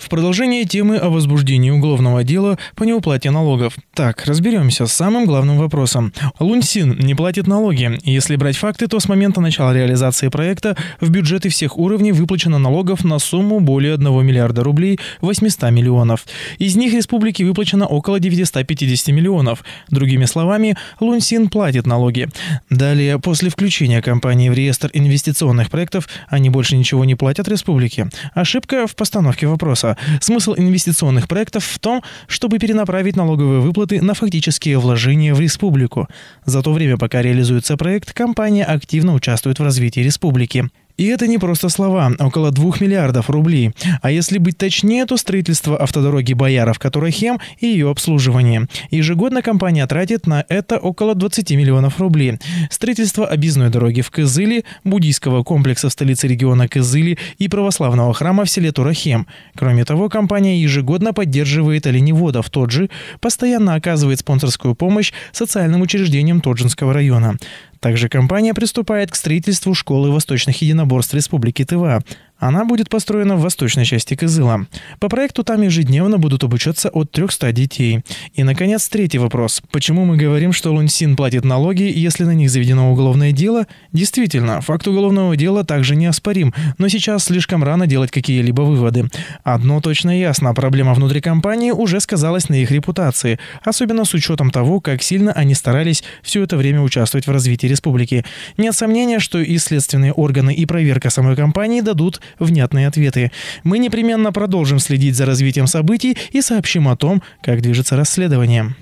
В продолжение темы о возбуждении уголовного дела по неуплате налогов. Так, разберемся с самым главным вопросом. Лунсин не платит налоги. Если брать факты, то с момента начала реализации проекта в бюджеты всех уровней выплачено налогов на сумму более 1 миллиарда рублей 800 миллионов. Из них республике выплачено около 950 миллионов. Другими словами, Лунсин платит налоги. Далее, после включения компании в реестр инвестиционных проектов, они больше ничего не платят республике. Ошибка в постановке вопроса государства. Смысл инвестиционных проектов в том, чтобы перенаправить налоговые выплаты на фактические вложения в республику. За то время, пока реализуется проект, компания активно участвует в развитии республики. И это не просто слова, около 2 миллиардов рублей. А если быть точнее, то строительство автодороги Бояров-Которохем и ее обслуживание. Ежегодно компания тратит на это около 20 миллионов рублей. Строительство объездной дороги в Кызыле, буддийского комплекса в столице региона Кызыли и православного храма в селе Турахем. Кроме того, компания ежегодно поддерживает оленеводов тот же, постоянно оказывает спонсорскую помощь социальным учреждениям Тоджинского района. Также компания приступает к строительству школы восточных единоборств Республики Тыва. Она будет построена в восточной части Кызыла. По проекту там ежедневно будут обучаться от 300 детей. И, наконец, третий вопрос. Почему мы говорим, что Лунсин платит налоги, если на них заведено уголовное дело? Действительно, факт уголовного дела также неоспорим, но сейчас слишком рано делать какие-либо выводы. Одно точно ясно, проблема внутри компании уже сказалась на их репутации, особенно с учетом того, как сильно они старались все это время участвовать в развитии республики. Нет сомнения, что и следственные органы, и проверка самой компании дадут внятные ответы. Мы непременно продолжим следить за развитием событий и сообщим о том, как движется расследование.